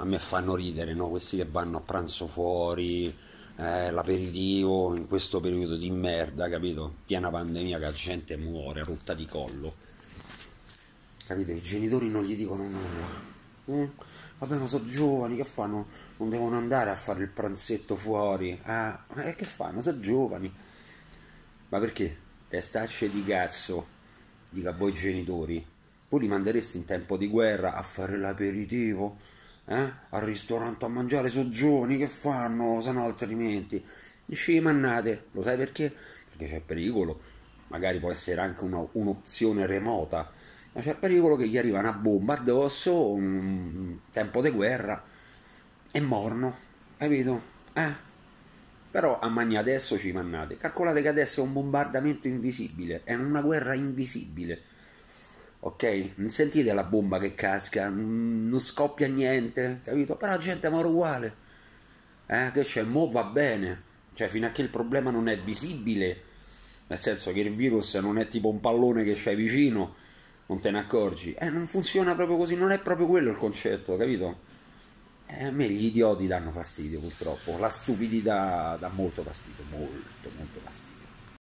a me fanno ridere, no? questi che vanno a pranzo fuori, eh, l'aperitivo in questo periodo di merda, capito? Piena pandemia che la gente muore, rotta di collo. capito I genitori non gli dicono nulla. Mm? Vabbè, ma sono giovani, che fanno? Non devono andare a fare il pranzetto fuori. Ah, eh, che fanno? Sono giovani. Ma perché? Testacce di cazzo, dica voi genitori. Voi li mandereste in tempo di guerra a fare l'aperitivo? eh? al ristorante a mangiare soggiorni, che fanno? se no altrimenti. Dici, mannate, lo sai perché? Perché c'è pericolo, magari può essere anche una, un'opzione remota, ma c'è pericolo che gli arriva una bomba addosso, un tempo di guerra, e morno, capito? Eh? Però a magna adesso ci mannate. Calcolate che adesso è un bombardamento invisibile, è una guerra invisibile ok? Non sentite la bomba che casca, mm, non scoppia niente, capito? Però la gente muore uguale, eh? Che c'è, mo va bene, cioè fino a che il problema non è visibile, nel senso che il virus non è tipo un pallone che c'hai vicino, non te ne accorgi, eh? Non funziona proprio così, non è proprio quello il concetto, capito? Eh, a me gli idioti danno fastidio purtroppo, la stupidità dà molto fastidio, molto molto fastidio.